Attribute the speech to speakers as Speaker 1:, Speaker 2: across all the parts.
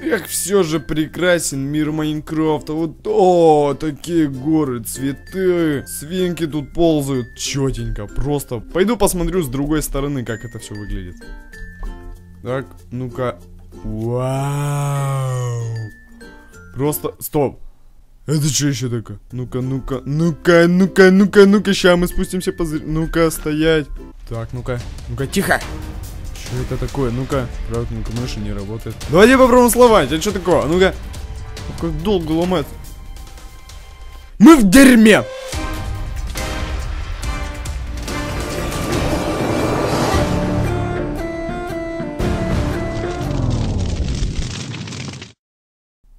Speaker 1: Эх, все же прекрасен мир Майнкрафта. Вот, о, такие горы, цветы, свинки тут ползают. Четенько, просто. Пойду посмотрю с другой стороны, как это все выглядит. Так, ну-ка. Вау. Просто, стоп. Это что еще такое? Ну-ка, ну-ка, ну-ка, ну-ка, ну-ка, ну-ка, сейчас мы спустимся по... Ну-ка, стоять. Так, ну-ка, ну-ка, тихо это такое? Ну-ка, правнука мыши не работает. Давайте попробуем сломать. а что такое? А ну-ка. Как долго ломает. Мы в дерьме!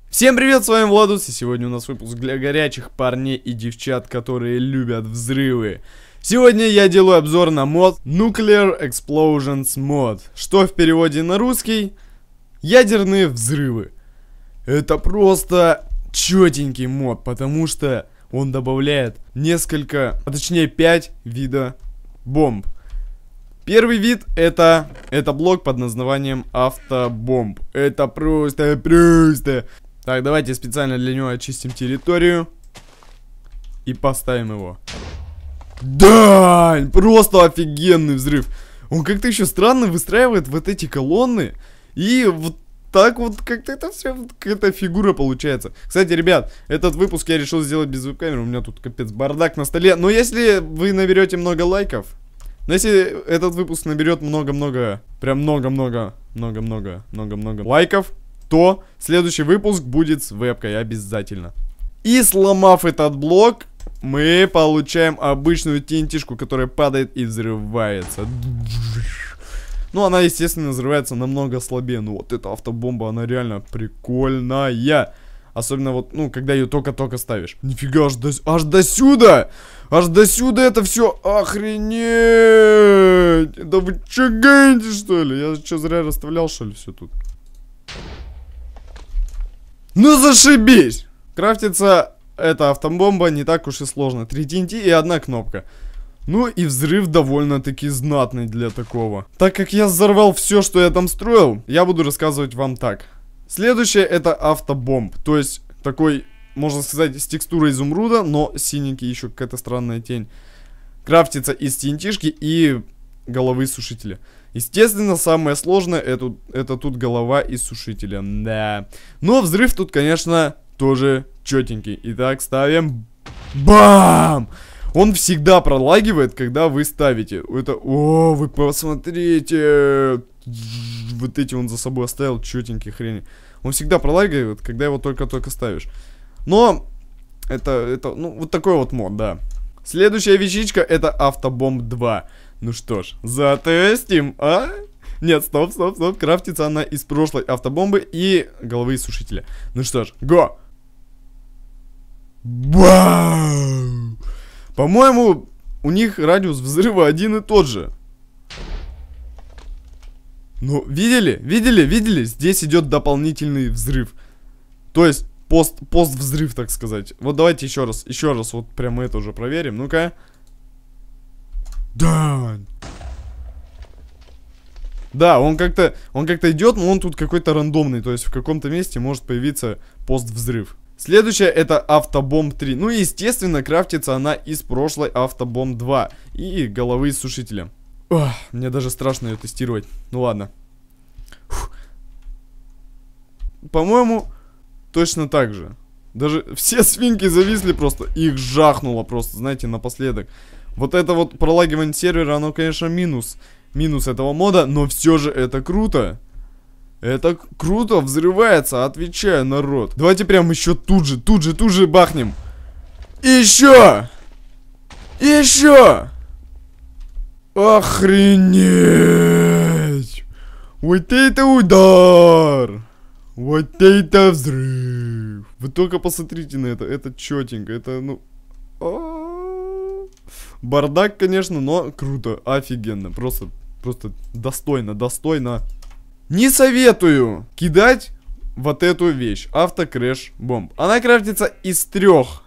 Speaker 1: Всем привет, с вами Владус, и сегодня у нас выпуск для горячих парней и девчат, которые любят взрывы. Сегодня я делаю обзор на мод Nuclear Explosions Mod, что в переводе на русский «Ядерные взрывы». Это просто четенький мод, потому что он добавляет несколько, а точнее 5 вида бомб. Первый вид это, это блок под названием автобомб. Это просто, просто. Так, давайте специально для него очистим территорию и поставим его. Да, просто офигенный взрыв. Он как-то еще странно выстраивает вот эти колонны. И вот так вот как-то это все, какая-то фигура получается. Кстати, ребят, этот выпуск я решил сделать без веб-камеры, у меня тут капец бардак на столе. Но если вы наберете много лайков, но если этот выпуск наберет много-много, прям много-много, много-много, много-много лайков, то следующий выпуск будет с вебкой обязательно. И сломав этот блок, мы получаем обычную тентишку, которая падает и взрывается. Ну, она, естественно, взрывается намного слабее. Ну, вот эта автобомба, она реально прикольная. Особенно вот, ну, когда ее только-только ставишь. Нифига, аж до, аж до сюда! Аж до сюда это все охренеть! Да вы че гоните, что ли? Я что, зря расставлял, что ли, все тут? Ну, зашибись! Крафтится эта автомбомба не так уж и сложно. три TNT и одна кнопка. Ну и взрыв довольно-таки знатный для такого. Так как я взорвал все, что я там строил, я буду рассказывать вам так. Следующее это автобомб, то есть такой, можно сказать, с текстурой изумруда, но синенький еще какая-то странная тень. Крафтится из тентишки и головы сушителя. Естественно, самое сложное это, это тут голова из сушителя, да. Но взрыв тут, конечно, тоже четенький. Итак, ставим. Бам! Он всегда пролагивает, когда вы ставите. Это... О, вы посмотрите! Вот эти он за собой оставил, четенькие хрени. Он всегда пролагивает, когда его только-только ставишь. Но это, это, ну, вот такой вот мод, да. Следующая вещичка это Автобомб 2. Ну что ж, затестим, а? Нет, стоп, стоп, стоп, крафтится она из прошлой автобомбы и головы сушителя. Ну что ж, го! Бау! По-моему, у них радиус взрыва один и тот же. Ну, видели? Видели? Видели? Здесь идет дополнительный взрыв. То есть, пост, пост взрыв, так сказать. Вот давайте еще раз, еще раз, вот прямо это уже проверим. Ну-ка. Да. Да, он как-то, он как-то идет, но он тут какой-то рандомный. То есть, в каком-то месте может появиться пост взрыв. Следующая это Автобомб 3. Ну и естественно крафтится она из прошлой Автобомб 2 и головы сушителя. Ох, мне даже страшно ее тестировать. Ну ладно. По-моему, точно так же. Даже все свинки зависли просто, их жахнуло просто, знаете, напоследок. Вот это вот пролагивание сервера, оно, конечно, минус. Минус этого мода, но все же это круто. Это круто, взрывается, отвечаю, народ. Давайте прям еще тут же, тут же, тут же бахнем. Еще! Еще! Охренеть! Вот это удар! Вот это взрыв! Вы только посмотрите на это, это четенько, это ну... Бардак, конечно, но круто, офигенно, просто, просто достойно, достойно. Не советую кидать вот эту вещь. Автокрэш бомб. Она крафтится из трех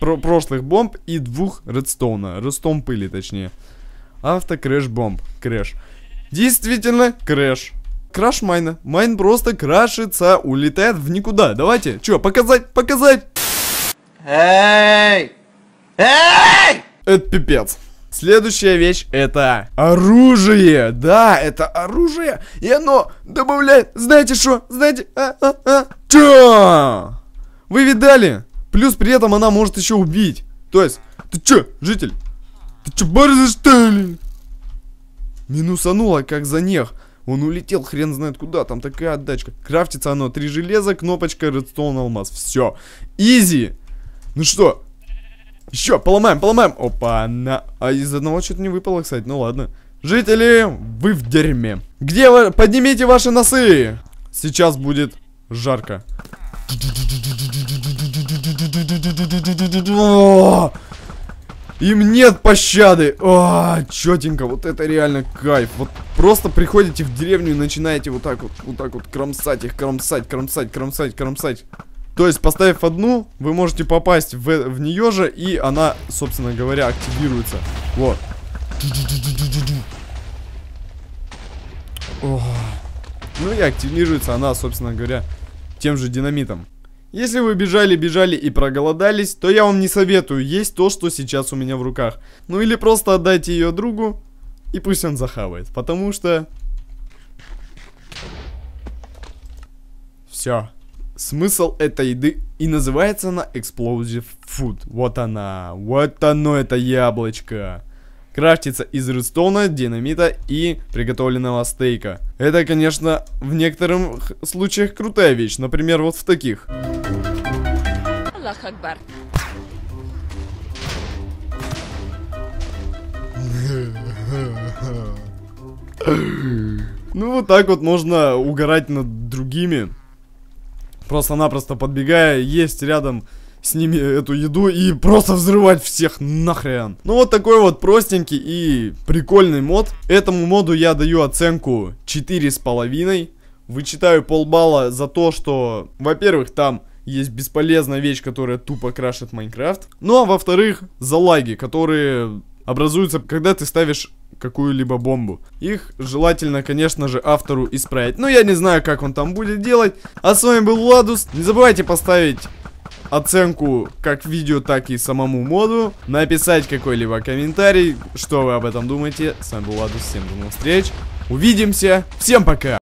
Speaker 1: прошлых бомб и двух редстоуна. Редстоун пыли, точнее. Автокрэш бомб. Крэш. Действительно, крэш. Краш майна. Майн просто крашится, улетает в никуда. Давайте, чё, показать, показать. Эй! Эй! Это пипец. Следующая вещь это оружие. Да, это оружие. И оно добавляет, знаете что, знаете, а, а, а. Чё? Вы видали? Плюс при этом она может еще убить. То есть, ты чё, житель? Ты чё, борзый что ли? Минусануло, как за них. Он улетел хрен знает куда, там такая отдачка. Крафтится оно, три железа, кнопочка, редстоун, алмаз. Все. Изи. Ну что, еще, поломаем, поломаем. Опа, на... А из одного что-то не выпало, кстати. Ну ладно. Жители, вы в дерьме. Где вы? Поднимите ваши носы. Сейчас будет жарко. Им нет пощады. О, четенько, вот это реально кайф. Вот просто приходите в деревню и начинаете вот так вот, вот так вот кромсать их, кромсать, кромсать, кромсать, кромсать. То есть, поставив одну, вы можете попасть в, в нее же, и она, собственно говоря, активируется. Вот. О. Ну и активируется она, собственно говоря, тем же динамитом. Если вы бежали, бежали и проголодались, то я вам не советую есть то, что сейчас у меня в руках. Ну или просто отдайте ее другу, и пусть он захавает, потому что... Все смысл этой еды. И называется она Explosive Food. Вот она. Вот оно, это яблочко. Крафтится из редстоуна, динамита и приготовленного стейка. Это, конечно, в некоторых случаях крутая вещь. Например, вот в таких. Ну вот так вот можно угорать над другими просто-напросто подбегая, есть рядом с ними эту еду и просто взрывать всех нахрен. Ну вот такой вот простенький и прикольный мод. Этому моду я даю оценку 4,5. Вычитаю полбалла за то, что, во-первых, там есть бесполезная вещь, которая тупо крашит Майнкрафт. Ну а во-вторых, за лаги, которые образуются, когда ты ставишь какую-либо бомбу. Их желательно, конечно же, автору исправить. Но ну, я не знаю, как он там будет делать. А с вами был Ладус. Не забывайте поставить оценку как видео, так и самому моду. Написать какой-либо комментарий, что вы об этом думаете. С вами был Ладус, всем до новых встреч. Увидимся, всем пока!